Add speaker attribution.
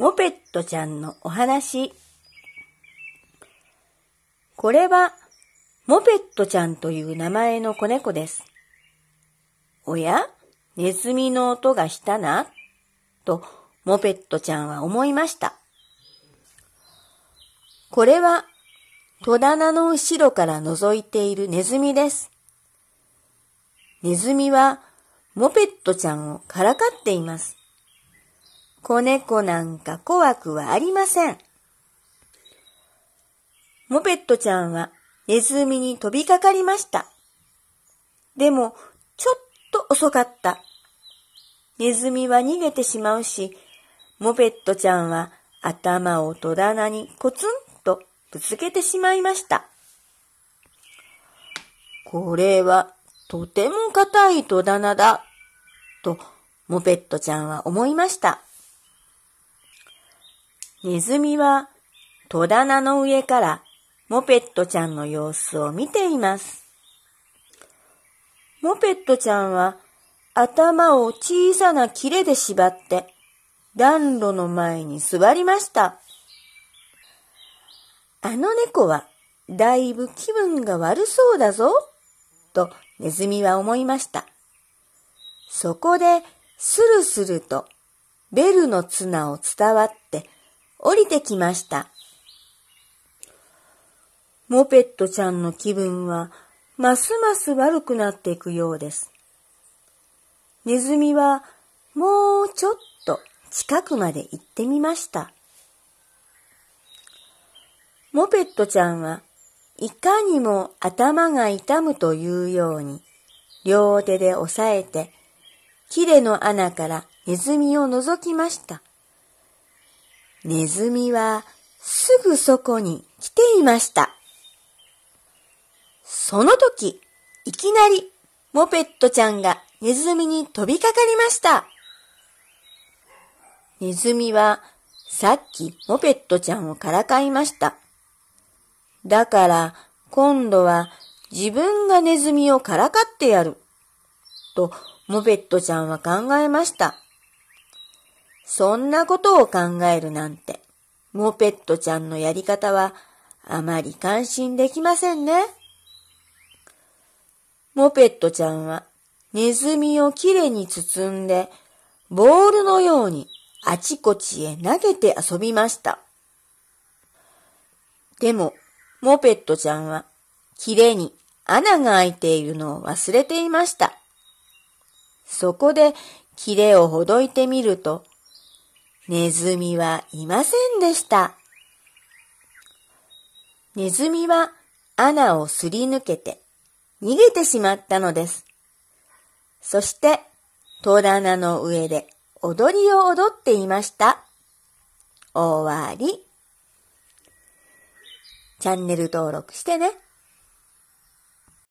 Speaker 1: モペットちゃんのお話。これは、モペットちゃんという名前の子猫です。おやネズミの音がしたな、と、モペットちゃんは思いました。これは、戸棚の後ろから覗いているネズミです。ネズミは、モペットちゃんをからかっています。子猫なんか怖くはありません。モペットちゃんはネズミに飛びかかりました。でも、ちょっと遅かった。ネズミは逃げてしまうし、モペットちゃんは頭を戸棚にコツンとぶつけてしまいました。これはとても硬い戸棚だ、とモペットちゃんは思いました。ネズミは戸棚の上からモペットちゃんの様子を見ています。モペットちゃんは頭を小さな切れで縛って暖炉の前に座りました。あの猫はだいぶ気分が悪そうだぞ、とネズミは思いました。そこでスルスルとベルの綱を伝わって降りてきました。モペットちゃんの気分はますます悪くなっていくようです。ネズミはもうちょっと近くまで行ってみました。モペットちゃんはいかにも頭が痛むというように両手で押さえて、キレの穴からネズミを覗きました。ネズミはすぐそこに来ていました。その時、いきなりモペットちゃんがネズミに飛びかかりました。ネズミはさっきモペットちゃんをからかいました。だから今度は自分がネズミをからかってやる。とモペットちゃんは考えました。そんなことを考えるなんて、モペットちゃんのやり方はあまり感心できませんね。モペットちゃんはネズミをきれいに包んで、ボールのようにあちこちへ投げて遊びました。でも、モペットちゃんは、きれいに穴が開いているのを忘れていました。そこで、キレをほどいてみると、ネズミはいませんでした。ネズミは穴をすり抜けて逃げてしまったのです。そして戸棚の上で踊りを踊っていました。終わり。チャンネル登録してね。